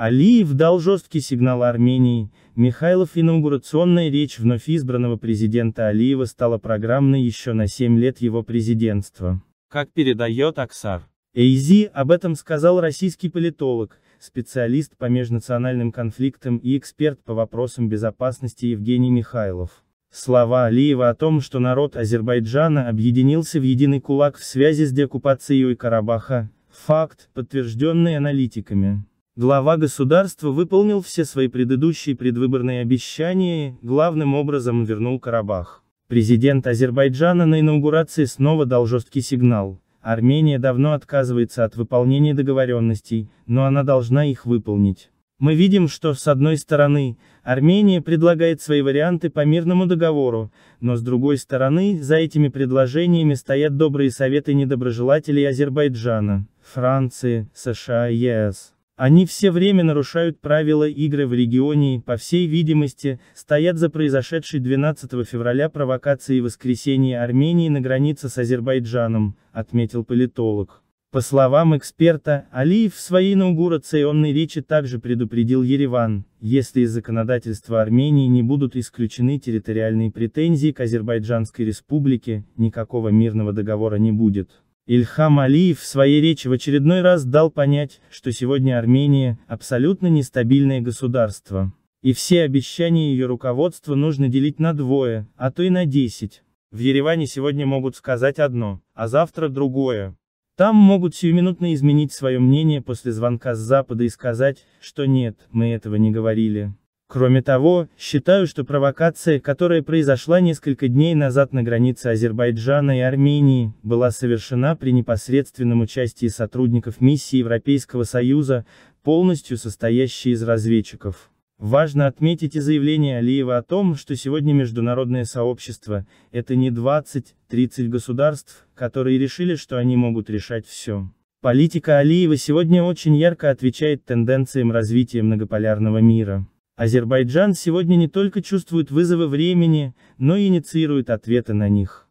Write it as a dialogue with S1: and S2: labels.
S1: Алиев дал жесткий сигнал Армении, Михайлов инаугурационная речь вновь избранного президента Алиева стала программной еще на 7 лет его президентства. Как передает Аксар. Эйзи об этом сказал российский политолог, специалист по межнациональным конфликтам и эксперт по вопросам безопасности Евгений Михайлов. Слова Алиева о том, что народ Азербайджана объединился в единый кулак в связи с деоккупацией Карабаха, факт, подтвержденный аналитиками. Глава государства выполнил все свои предыдущие предвыборные обещания и, главным образом, вернул Карабах. Президент Азербайджана на инаугурации снова дал жесткий сигнал. Армения давно отказывается от выполнения договоренностей, но она должна их выполнить. Мы видим, что, с одной стороны, Армения предлагает свои варианты по мирному договору, но с другой стороны, за этими предложениями стоят добрые советы недоброжелателей Азербайджана, Франции, США и ЕС. Они все время нарушают правила игры в регионе и, по всей видимости, стоят за произошедшей 12 февраля провокацией воскресения Армении на границе с Азербайджаном, отметил политолог. По словам эксперта, Алиев в своей инаугурационной речи также предупредил Ереван, если из законодательства Армении не будут исключены территориальные претензии к Азербайджанской республике, никакого мирного договора не будет. Ильхам Алиев в своей речи в очередной раз дал понять, что сегодня Армения – абсолютно нестабильное государство. И все обещания ее руководства нужно делить на двое, а то и на десять. В Ереване сегодня могут сказать одно, а завтра другое. Там могут сиюминутно изменить свое мнение после звонка с Запада и сказать, что нет, мы этого не говорили. Кроме того, считаю, что провокация, которая произошла несколько дней назад на границе Азербайджана и Армении, была совершена при непосредственном участии сотрудников миссии Европейского Союза, полностью состоящей из разведчиков. Важно отметить и заявление Алиева о том, что сегодня международное сообщество – это не 20-30 государств, которые решили, что они могут решать все. Политика Алиева сегодня очень ярко отвечает тенденциям развития многополярного мира. Азербайджан сегодня не только чувствует вызовы времени, но и инициирует ответы на них.